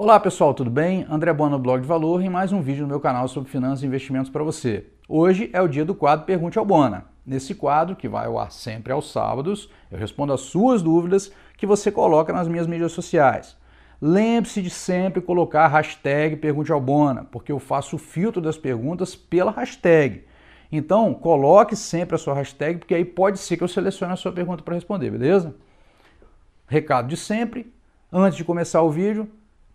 Olá pessoal, tudo bem? André Bona, do Blog de Valor, e mais um vídeo no meu canal sobre finanças e investimentos para você. Hoje é o dia do quadro Pergunte ao Bona. Nesse quadro, que vai ao ar sempre aos sábados, eu respondo as suas dúvidas que você coloca nas minhas mídias sociais. Lembre-se de sempre colocar a hashtag Pergunte ao Bona, porque eu faço o filtro das perguntas pela hashtag. Então, coloque sempre a sua hashtag, porque aí pode ser que eu selecione a sua pergunta para responder, beleza? Recado de sempre, antes de começar o vídeo,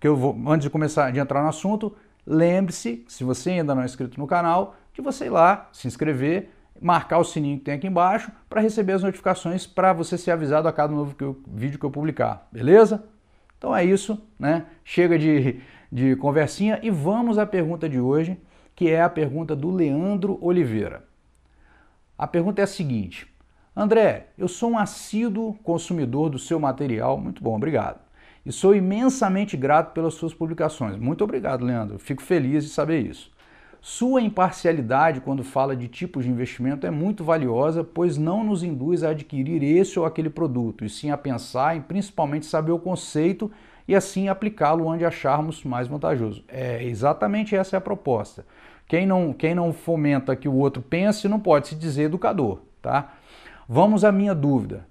que eu vou, antes de começar de entrar no assunto, lembre-se, se você ainda não é inscrito no canal, de você ir lá, se inscrever, marcar o sininho que tem aqui embaixo para receber as notificações para você ser avisado a cada novo que eu, vídeo que eu publicar, beleza? Então é isso, né? Chega de, de conversinha e vamos à pergunta de hoje, que é a pergunta do Leandro Oliveira. A pergunta é a seguinte: André, eu sou um assíduo consumidor do seu material, muito bom, obrigado e sou imensamente grato pelas suas publicações. Muito obrigado, Leandro. Fico feliz de saber isso. Sua imparcialidade quando fala de tipos de investimento é muito valiosa, pois não nos induz a adquirir esse ou aquele produto, e sim a pensar em, principalmente saber o conceito e assim aplicá-lo onde acharmos mais vantajoso. É exatamente essa é a proposta. Quem não, quem não fomenta que o outro pense não pode se dizer educador, tá? Vamos à minha dúvida.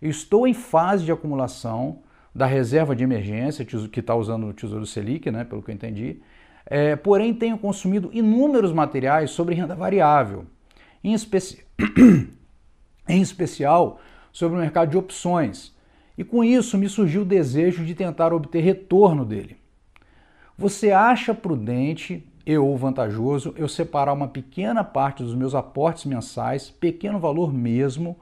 Estou em fase de acumulação, da reserva de emergência, que está usando o Tesouro Selic, né, pelo que eu entendi, é, porém tenho consumido inúmeros materiais sobre renda variável, em, especi... em especial sobre o mercado de opções, e com isso me surgiu o desejo de tentar obter retorno dele. Você acha prudente eu ou vantajoso eu separar uma pequena parte dos meus aportes mensais, pequeno valor mesmo,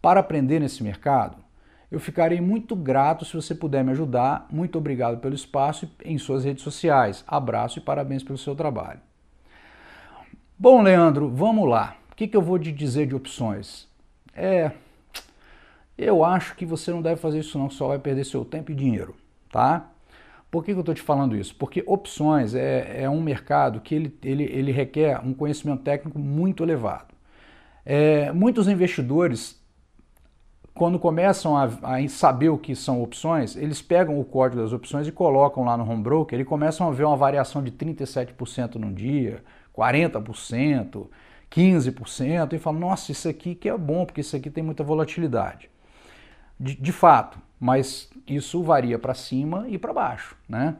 para aprender nesse mercado? Eu ficarei muito grato se você puder me ajudar. Muito obrigado pelo espaço em suas redes sociais. Abraço e parabéns pelo seu trabalho. Bom, Leandro, vamos lá. O que, que eu vou te dizer de opções? É, eu acho que você não deve fazer isso não, só vai perder seu tempo e dinheiro, tá? Por que, que eu estou te falando isso? Porque opções é, é um mercado que ele, ele, ele requer um conhecimento técnico muito elevado. É, muitos investidores quando começam a, a, saber o que são opções, eles pegam o código das opções e colocam lá no home broker e começam a ver uma variação de 37% num dia, 40%, 15% e falam: nossa, isso aqui que é bom, porque isso aqui tem muita volatilidade. De, de fato, mas isso varia para cima e para baixo, né?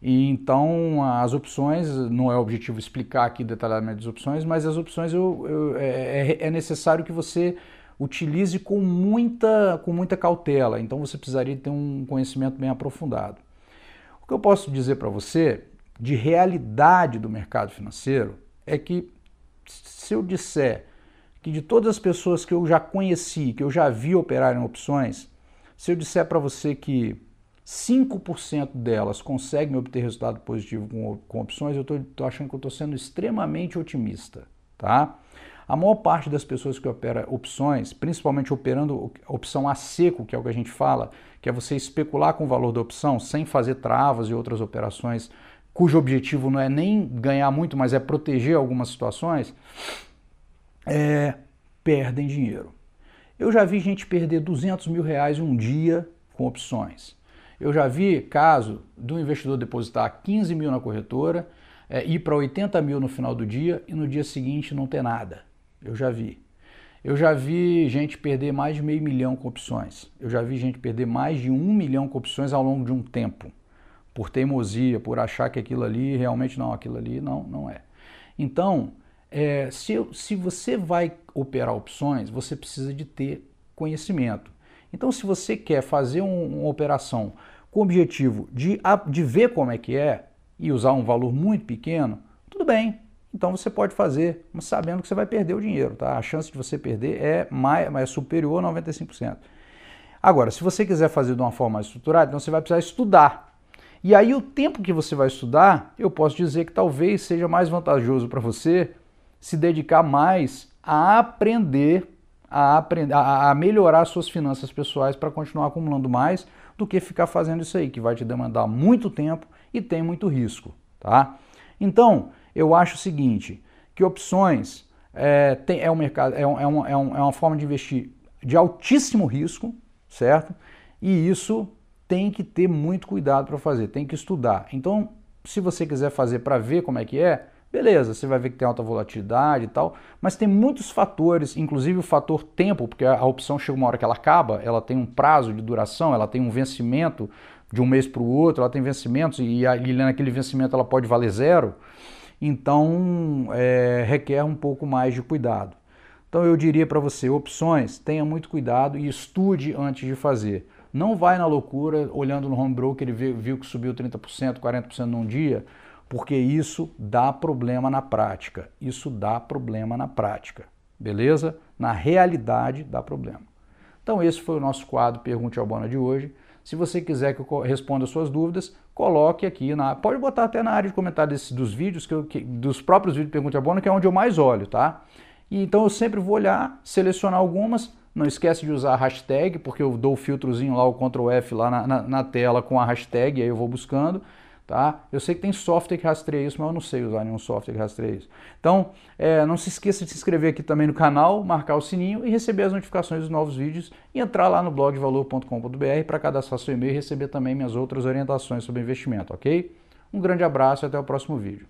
E então as opções, não é objetivo explicar aqui detalhadamente as opções, mas as opções eu, eu, é, é, é necessário que você utilize com muita, com muita cautela, então você precisaria ter um conhecimento bem aprofundado. O que eu posso dizer para você de realidade do mercado financeiro é que se eu disser que de todas as pessoas que eu já conheci, que eu já vi operar em opções, se eu disser para você que 5% delas conseguem obter resultado positivo com, com opções, eu estou achando que eu estou sendo extremamente otimista, tá? A maior parte das pessoas que opera opções, principalmente operando opção a seco, que é o que a gente fala, que é você especular com o valor da opção sem fazer travas e outras operações, cujo objetivo não é nem ganhar muito, mas é proteger algumas situações, é, perdem dinheiro. Eu já vi gente perder 200 mil reais um dia com opções. Eu já vi caso do investidor depositar 15 mil na corretora, é, ir para 80 mil no final do dia e no dia seguinte não ter nada. Eu já vi. Eu já vi gente perder mais de meio milhão com opções. Eu já vi gente perder mais de um milhão com opções ao longo de um tempo. Por teimosia, por achar que aquilo ali realmente não, aquilo ali não, não é. Então, é, se, se você vai operar opções, você precisa de ter conhecimento. Então, se você quer fazer um, uma operação com o objetivo de, de ver como é que é e usar um valor muito pequeno, tudo bem, então você pode fazer, mas sabendo que você vai perder o dinheiro, tá? A chance de você perder é, mais, é superior a 95%. Agora, se você quiser fazer de uma forma mais estruturada, então você vai precisar estudar. E aí o tempo que você vai estudar, eu posso dizer que talvez seja mais vantajoso para você se dedicar mais a aprender, a aprender, a melhorar suas finanças pessoais para continuar acumulando mais do que ficar fazendo isso aí, que vai te demandar muito tempo e tem muito risco, tá? Então, eu acho o seguinte, que opções é, tem, é, um mercado, é, é, um, é, um, é, uma forma de investir de altíssimo risco, certo? E isso tem que ter muito cuidado para fazer, tem que estudar. Então, se você quiser fazer para ver como é que é, beleza, você vai ver que tem alta volatilidade e tal, mas tem muitos fatores, inclusive o fator tempo, porque a, opção chega uma hora que ela acaba, ela tem um prazo de duração, ela tem um vencimento de um mês para o outro, ela tem vencimentos e, e naquele vencimento ela pode valer zero. Então, é, requer um pouco mais de cuidado. Então, eu diria para você: opções, tenha muito cuidado e estude antes de fazer. Não vai na loucura olhando no home broker e viu que subiu 30%, 40% num dia, porque isso dá problema na prática. Isso dá problema na prática. Beleza? Na realidade, dá problema. Então, esse foi o nosso quadro Pergunte ao Bona de hoje. Se você quiser que eu responda suas dúvidas, coloque aqui na. Pode botar até na área de comentários dos vídeos, que, eu, que dos próprios vídeos de pergunta e abono, que é onde eu mais olho, tá? E então eu sempre vou olhar, selecionar algumas. Não esquece de usar a hashtag, porque eu dou o filtrozinho lá, o Ctrl F lá na, na, na tela com a hashtag, aí eu vou buscando. Tá? Eu sei que tem software que rastreia isso, mas eu não sei usar nenhum software que rastreia isso. Então, é, não se esqueça de se inscrever aqui também no canal, marcar o sininho e receber as notificações dos novos vídeos e entrar lá no blog valor.com.br para cadastrar seu e-mail e receber também minhas outras orientações sobre investimento, ok? Um grande abraço e até o próximo vídeo.